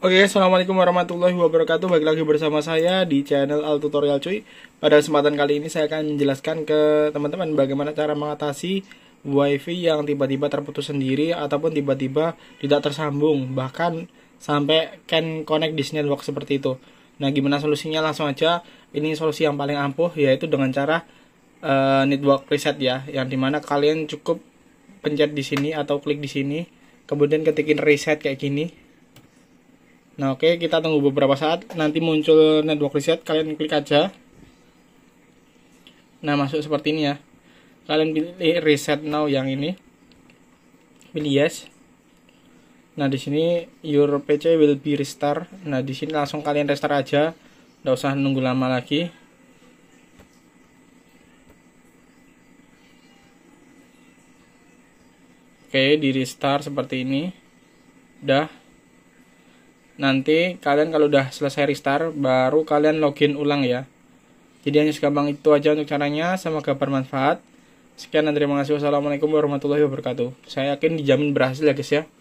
Oke, okay, Assalamualaikum warahmatullahi wabarakatuh Balik lagi bersama saya di channel Al Tutorial Cuy Pada kesempatan kali ini saya akan menjelaskan ke teman-teman Bagaimana cara mengatasi wifi yang tiba-tiba terputus sendiri Ataupun tiba-tiba tidak tersambung Bahkan sampai can connect di network seperti itu Nah, gimana solusinya langsung aja Ini solusi yang paling ampuh yaitu dengan cara uh, network reset ya Yang dimana kalian cukup pencet di sini atau klik di sini Kemudian ketikin reset kayak gini Nah oke okay, kita tunggu beberapa saat nanti muncul network reset kalian klik aja. Nah masuk seperti ini ya. Kalian pilih reset now yang ini. Pilih yes. Nah di sini your PC will be restart. Nah di sini langsung kalian restart aja. Nggak usah nunggu lama lagi. Oke, di restart seperti ini. Udah, nanti kalian kalau udah selesai restart baru kalian login ulang ya jadi hanya segampang itu aja untuk caranya semoga bermanfaat sekian dan terima kasih wassalamualaikum warahmatullahi wabarakatuh saya yakin dijamin berhasil ya guys ya